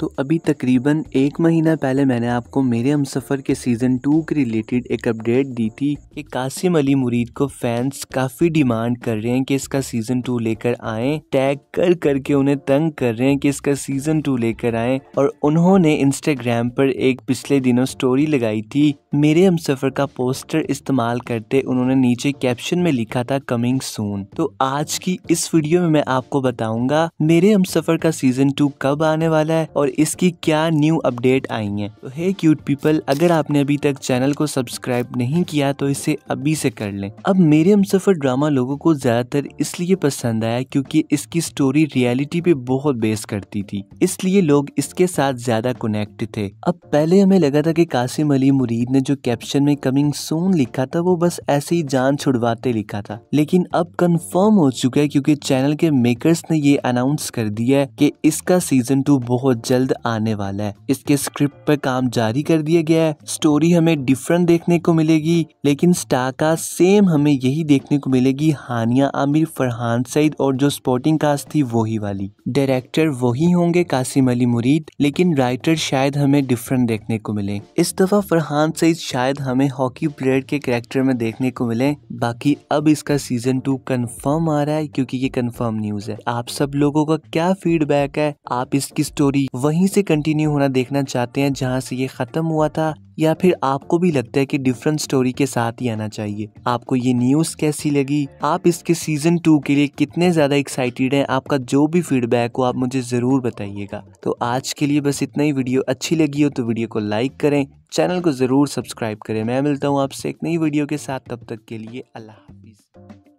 तो अभी तकरीबन एक महीना पहले मैंने आपको मेरे हम सफ़र के सीज़न टू के रिलेटेड एक अपडेट दी थी कि कासिम अली मुरीद को फैंस काफ़ी डिमांड कर रहे हैं कि इसका सीज़न टू लेकर आए टैग कर करके उन्हें तंग कर रहे हैं कि इसका सीज़न टू लेकर आए और उन्होंने इंस्टाग्राम पर एक पिछले दिनों स्टोरी लगाई थी मेरे हम सफर का पोस्टर इस्तेमाल करते उन्होंने नीचे कैप्शन में लिखा था कमिंग सून तो आज की इस वीडियो में मैं आपको बताऊंगा मेरे हम सफर का सीजन टू कब आने वाला है और इसकी क्या न्यू अपडेट आई है तो हे क्यूट पीपल अगर आपने अभी तक चैनल को सब्सक्राइब नहीं किया तो इसे अभी से कर लें अब मेरे हम सफर ड्रामा लोगों को ज़्यादातर इसलिए पसंद आया क्यूँकी इसकी स्टोरी रियलिटी पे बहुत बेस करती थी इसलिए लोग इसके साथ ज़्यादा कनेक्ट थे अब पहले हमें लगा था की कासिम अली मुरीद ने ने जो कैप्शन में कमिंग सोन लिखा था वो बस ऐसे ही जान छुड़वाते लिखा था लेकिन अब कंफर्म हो चुका है क्योंकि चैनल के मेकर्स ने ये अनाउंस कर दिया है कि इसका सीजन टू बहुत जल्द आने वाला है इसके स्क्रिप्ट पर काम जारी कर दिया गया है स्टोरी हमें डिफरेंट देखने को मिलेगी लेकिन स्टार का सेम हमें यही देखने को मिलेगी हानिया आमिर फरहान सईद और जो स्पोर्टिंग कास्ट थी वही वाली डायरेक्टर वही होंगे कासिम अली मुरीद लेकिन राइटर शायद हमें डिफरेंट देखने को मिले इस दफा फरहान सईद मूवीज शायद हमें हॉकी प्लेयर के कैरेक्टर में देखने को मिले बाकी अब इसका सीजन टू कंफर्म आ रहा है क्योंकि ये कंफर्म न्यूज है आप सब लोगों का क्या फीडबैक है आप इसकी स्टोरी वहीं से कंटिन्यू होना देखना चाहते हैं जहां से ये खत्म हुआ था या फिर आपको भी लगता है कि डिफरेंट स्टोरी के साथ ही आना चाहिए आपको ये न्यूज कैसी लगी आप इसके सीजन टू के लिए कितने ज्यादा एक्साइटेड हैं आपका जो भी फीडबैक हो आप मुझे जरूर बताइएगा तो आज के लिए बस इतना ही वीडियो अच्छी लगी हो तो वीडियो को लाइक करें चैनल को जरूर सब्सक्राइब करें मैं मिलता हूँ आपसे एक नई वीडियो के साथ तब तक के लिए अल्लाह हाफिज़